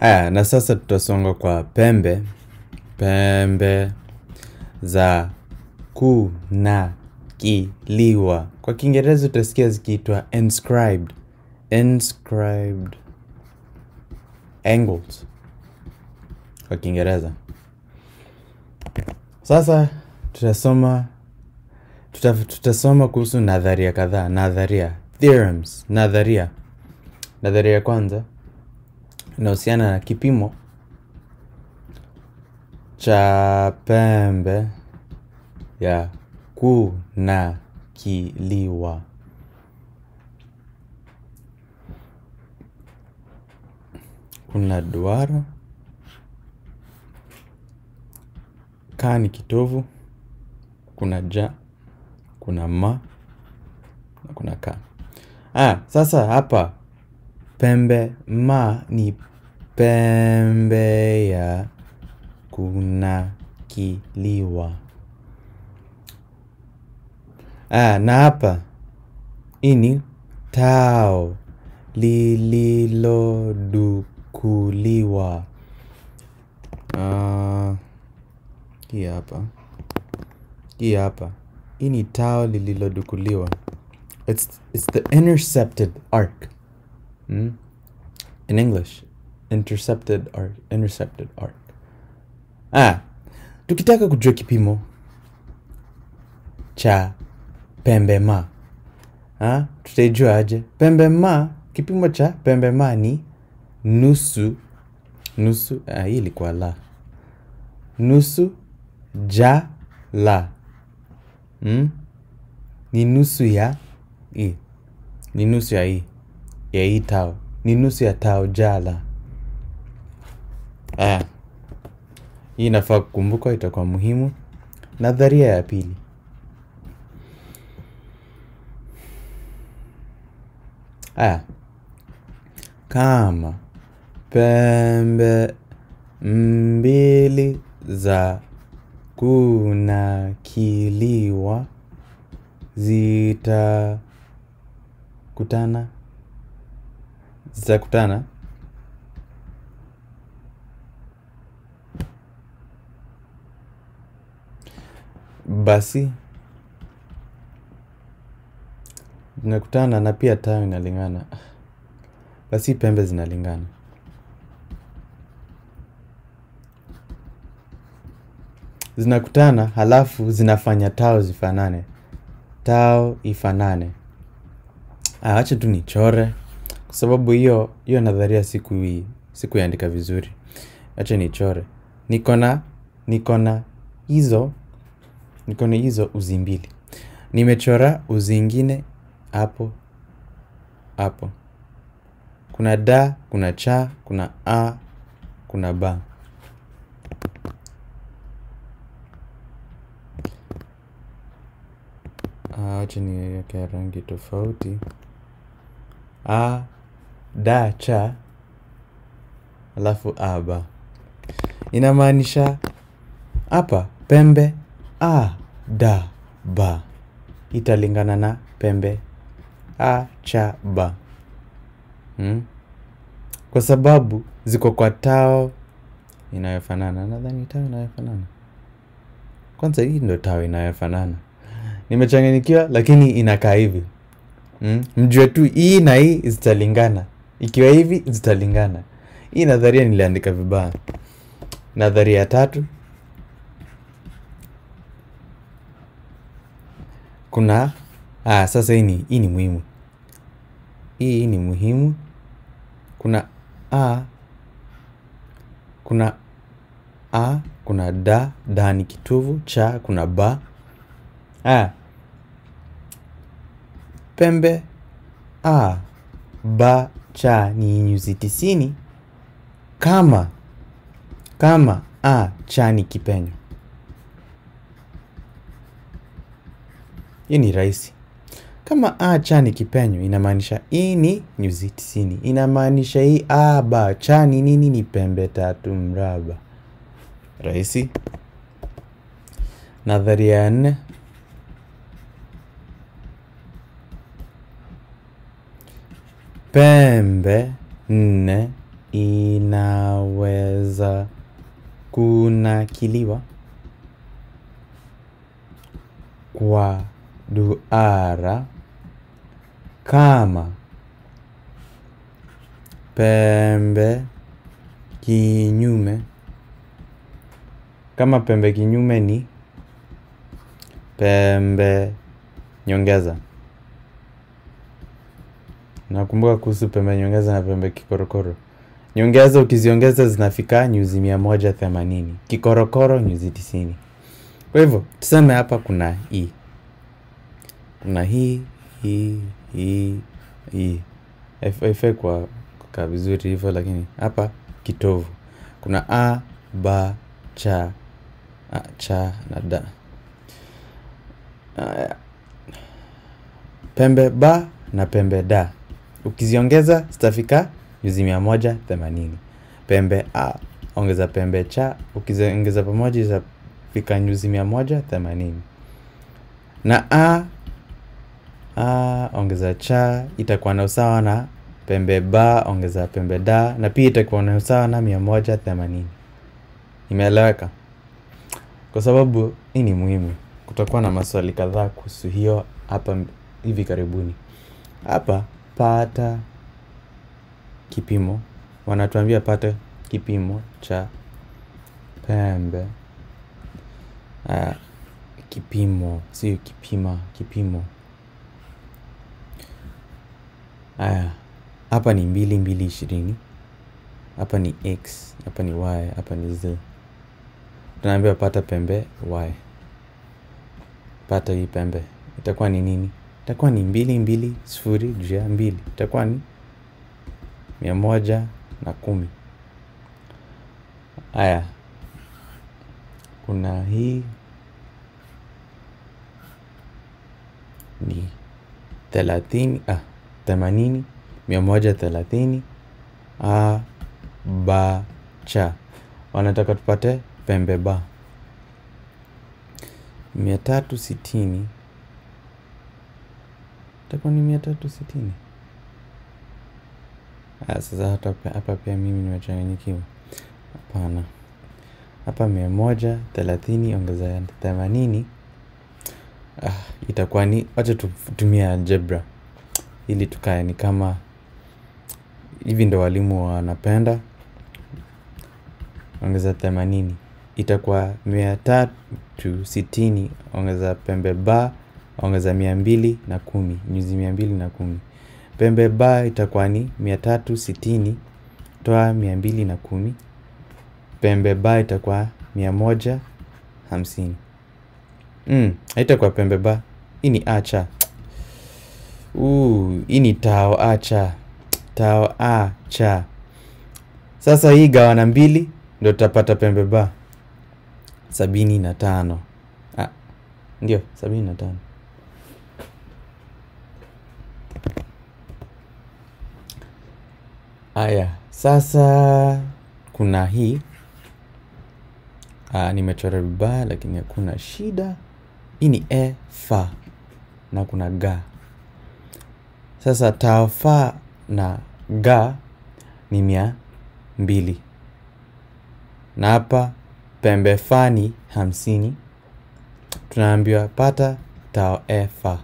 Aya, na sasa tutasonga kwa pembe pembe za kunakiliwa. Kwa Kiingereza utasikia zikiitwa inscribed, inscribed angles kwa Kiingereza. Sasa tutasoma tuta, tutasoma kuhusu nadharia kadhaa, nadharia theorems, nadharia nadharia ya kwanza inahusiana na kipimo cha pembe ya kunakiliwa. Kuna duara, kaa ni kitovu, kuna ja, kuna ma na kuna ka. Ah, sasa hapa pembe ma ni Pembe ya kunakiliwa. Ah, na hapa hii tao lililodukuliwa. Ah, hii hapa hii hapa hii ni tao lililodukuliwa. It's, it's the intercepted arc Hmm. in English. intercepted arc, intercepted arc. Ah, tukitaka kujua kipimo cha pembe ma ah, tutaijua aje? Pembe ma, kipimo cha pembe ma ni nusu nusu. Ah, hii ilikuwa la nusu ja la mm? ni nusu ya i ni nusu ya i ya hii tao ni nusu ya tao jala Aya, eh. hii inafaa kukumbukwa, itakuwa muhimu. Nadharia ya pili aya, kama pembe mbili za kunakiliwa zitakutana zitakutana basi nakutana na pia tayo inalingana, basi pembe zinalingana. Zinakutana halafu zinafanya tao zifanane, tao ifanane. awache ah, tu nichore, kwa sababu hiyo hiyo nadharia siku hii sikuiandika vizuri. Acha nichore, niko na niko na hizo Niko na hizo uzi mbili. Nimechora uzi ingine hapo hapo. Kuna da, kuna cha, kuna a, kuna ba. Ah, acha niweke rangi tofauti. A, da, cha alafu aba Inamaanisha hapa pembe a D, B. italingana na pembe a cha B. hmm? kwa sababu ziko kwa tao inayofanana, nadhani tao inayofanana. Kwanza hii ndo tao inayofanana, nimechanganyikiwa, lakini inakaa hivi Hmm? Mjue tu hii na hii zitalingana, ikiwa hivi zitalingana. Hii nadharia niliandika vibaya. Nadharia ya tatu kuna ah, sasa hii ni, hii ni muhimu hii ni muhimu kuna a kuna a kuna da da ni kitovu cha kuna ba a pembe a ba cha ni nyuzi tisini kama kama a cha ni kipenyo hii ni rahisi. Kama a cha ni kipenyo, inamaanisha hii ni nyuzi tisini, inamaanisha hii a ba cha ni nini? Ni pembe tatu mraba. Rahisi. Nadharia ya nne pembe nne inaweza kunakiliwa kwa duara kama pembe kinyume. Kama pembe kinyume ni pembe nyongeza. Nakumbuka kuhusu pembe nyongeza na pembe kikorokoro. Nyongeza ukiziongeza zinafika nyuzi mia moja themanini, kikorokoro nyuzi tisini. Kwa hivyo tuseme hapa kuna hii na hii hii hii hii haifai kwa kaa vizuri hivyo lakini hapa kitovu kuna a ba cha a, cha na da pembe ba na pembe da ukiziongeza zitafika nyuzi mia moja themanini pembe a ongeza pembe cha ukiziongeza pamoja zitafika nyuzi mia moja themanini na a a, ongeza cha itakuwa na usawa na pembe ba ongeza pembe da, na pia itakuwa na usawa na mia moja themanini. Imeeleweka? Kwa sababu hii ni muhimu, kutakuwa na maswali kadhaa kuhusu hiyo hapa hivi karibuni. Hapa pata kipimo, wanatuambia pata kipimo cha pembe uh, kipimo sio kipima, kipimo Haya, hapa ni mbili mbili ishirini, hapa ni x, hapa ni y, hapa ni z. Tunaambiwa pata pembe y, pata hii pembe itakuwa ni nini? Itakuwa ni mbili mbili sifuri juu ya mbili, itakuwa ni mia moja na kumi. Haya, kuna hii ni thelathini ah mia moja thelathini, a, B, cha. Wanataka tupate pembe ba. Mia tatu sitini itakuwa ni mia tatu sitini. Ah, sasa hata hapa pia mimi wachanganyikiwa Hapana, hapa mia moja thelathini ongeza themanini ah, itakuwa ni, wacha tutumia algebra ili tukae ni kama hivi ndo walimu wanapenda ongeza themanini itakuwa mia tatu sitini ongeza pembe ba ongeza mia mbili na kumi nyuzi mia mbili na kumi pembe ba itakuwa ni mia tatu sitini toa mia mbili na kumi pembe ba itakuwa mia moja hamsini mm, pembe ba hii ni acha hii ni tao acha tao acha. Sasa hii gawana mbili ndio tutapata pembe ba sabini na tano ah, ndio sabini na tano Haya, sasa kuna hii ah, nimechora vibaya lakini hakuna shida. Hii ni e fa na kuna ga sasa tafa na ga ni mia mbili na hapa pembe fani ni hamsini. Tunaambiwa pata tao e fa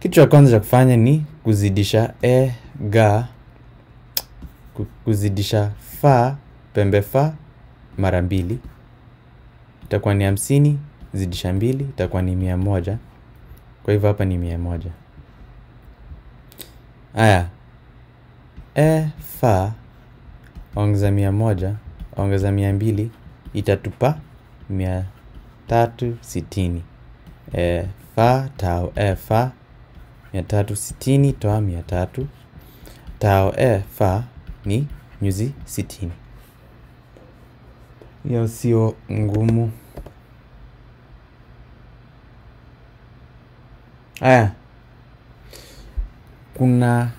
Kitu cha kwanza cha kufanya ni kuzidisha e ga, kuzidisha fa pembe fa mara mbili itakuwa ni hamsini zidisha mbili itakuwa ni mia moja. Kwa hivyo hapa ni mia moja. Haya, e, fa, ongeza mia moja, ongeza mia mbili, itatupa mia tatu sitini. E, fa, tau, e, fa, mia tatu sitini, toa mia tatu. Tau, e, fa, ni nyuzi sitini. Hiyo sio ngumu. Haya kuna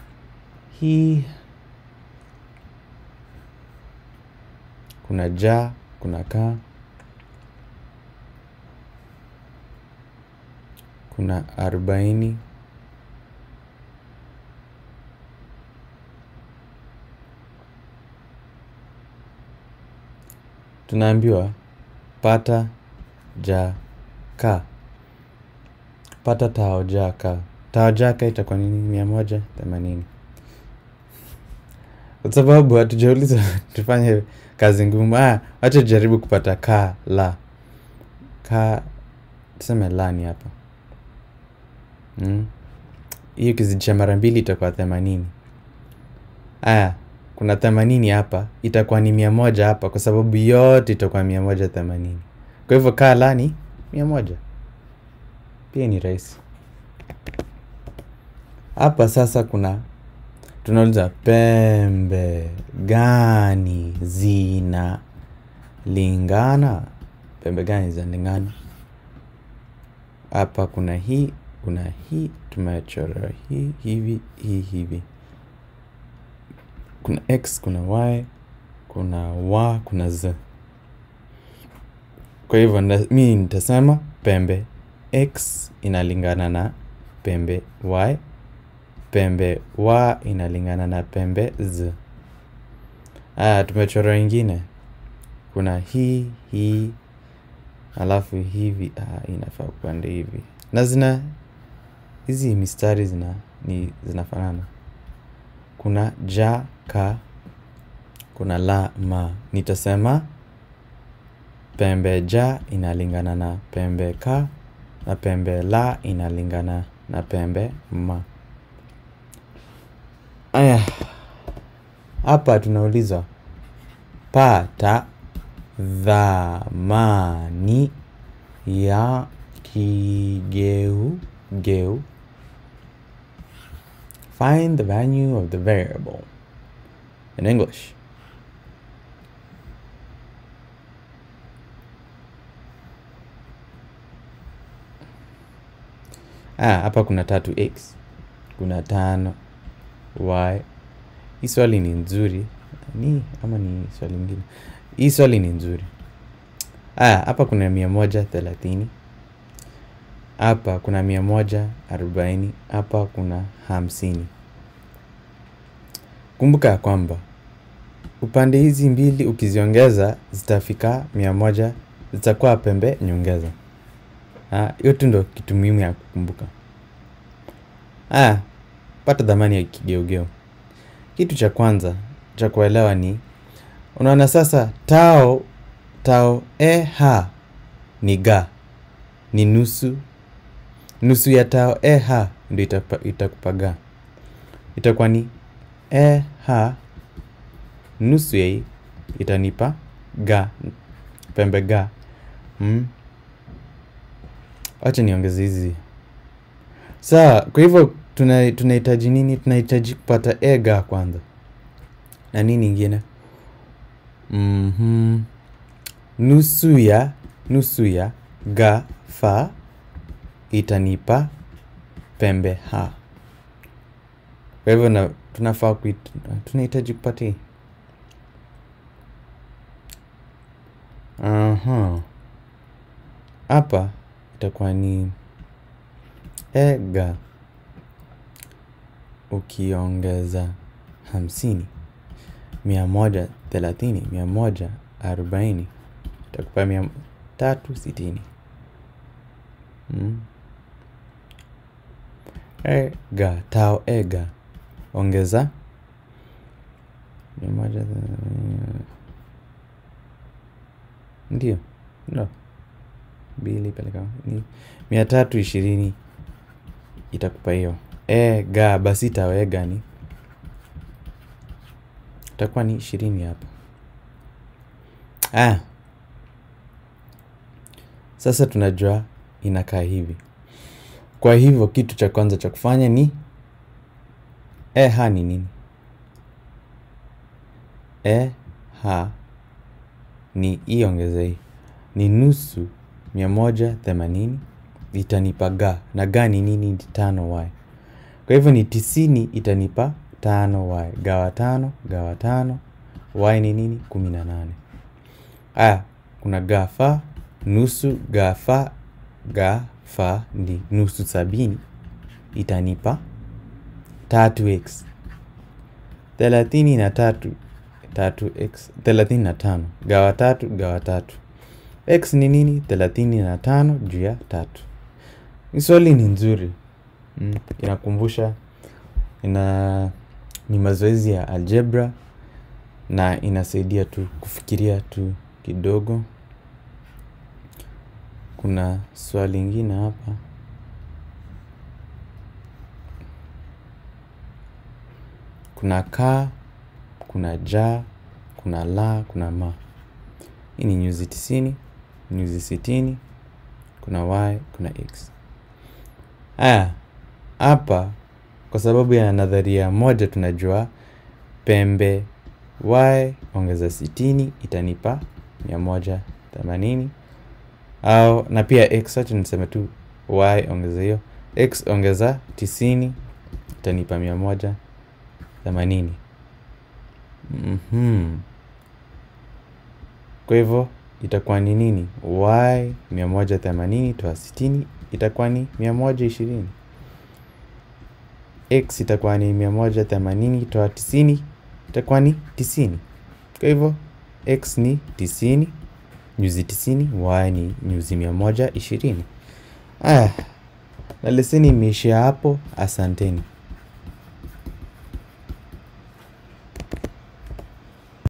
hii, kuna ja, kuna ka, kuna arobaini, tunaambiwa pata ja ka, pata tao ja ka tawajaka itakuwa ni mia moja themanini kwa sababu hatujauliza tufanye kazi ngumu. aya ah, wacha jaribu kupata ka la ka, tuseme lani hapa mm. Hiyo kizidisha mara mbili itakuwa themanini. Aya, kuna themanini hapa, itakuwa ni mia moja hapa, kwa sababu yote itakuwa mia moja themanini. Kwa hivyo kaa lani mia moja. Pia ni rahisi. Hapa sasa kuna tunauliza pembe gani zina lingana? Pembe gani zinalingana? Hapa kuna hii, kuna hii, tumechora hii hivi, hii hivi. Kuna x, kuna y, kuna wa, kuna z. Kwa hivyo mi nitasema pembe x inalingana na pembe y pembe wa inalingana na pembe z. haya tumechora wengine, kuna hii hii, alafu hivi. Ah, inafaa upande hivi na zina hizi mistari zina ni zinafanana. Kuna ja ka, kuna la ma. Nitasema pembe ja inalingana na pembe ka na pembe la inalingana na pembe ma. Aya, hapa tunauliza pata dhamani ya kigeugeu. Find the value of the variable. In English. Ah, hapa kuna tatu x, kuna tano why hii swali ni nzuri ni ama ni swali ingine hii swali ni nzuri aya ah, hapa kuna mia moja thelathini hapa kuna mia moja arobaini hapa kuna hamsini kumbuka ya kwamba upande hizi mbili ukiziongeza zitafika mia moja zitakuwa pembe nyongeza ah, hiyo tu ndo kitu muhimu ya kukumbuka aya ah, pata dhamani ya kigeugeu. Kitu cha kwanza cha kuelewa ni unaona sasa tao tao e ha ni ga ni nusu nusu ya tao e ha ndio itakupa ga itakuwa ni e ha nusu ya itanipa ga pembe ga mm. acha niongeze hizi sawa kwa hivyo tunahitaji tuna nini tunahitaji kupata ega kwanza na nini ingine mm -hmm. nusu ya nusu ya ga fa itanipa pembe ha kwa hivyo tunafaa tunahitaji kupata hii hapa itakuwa ni ega ukiongeza hamsini, mia moja thelathini, mia moja arobaini itakupa mia tatu sitini. Mm. Ega tao ega ongeza mia moja ndio no mbili peleka mia tatu ishirini itakupa hiyo. Ega, eh, basi itawega ni itakuwa ni ishirini hapa. Ah, sasa tunajua inakaa hivi. Kwa hivyo kitu cha kwanza cha kufanya ni e ha ni nini? E ha ni iongeze hii ni nusu mia moja themanini itanipa ga na ga ni nini? Tano y kwa hivyo ni tisini itanipa tano y. Gawa tano, gawa tano. Y ni nini? Kumi na nane. Aya, kuna gafa, nusu, gafa, gafa ni nusu sabini itanipa tatu x. Thelathini na tatu tatu x thelathini na tano gawa tatu gawa tatu x ni nini? thelathini na tano juu ya tatu. Ni swali ni nzuri mm, inakumbusha ina ni mazoezi ya algebra na inasaidia tu kufikiria tu kidogo kuna swali ingine hapa kuna ka kuna ja kuna la kuna ma hii ni nyuzi tisini nyuzi sitini kuna y kuna x haya hapa kwa sababu ya nadharia moja tunajua pembe y ongeza 60 itanipa 180 au na pia x, acha niseme tu y ongeza hiyo x ongeza 90 itanipa 180. Mm -hmm. Kwa hivyo itakuwa ni nini? y 180 toa 60 itakuwa ni 120 x itakuwa ni mia moja themanini toa tisini itakuwa ni tisini. Kwa hivyo x ni tisini nyuzi tisini y ni nyuzi mia moja ishirini. Ah, na leseni imeishia hapo. Asanteni.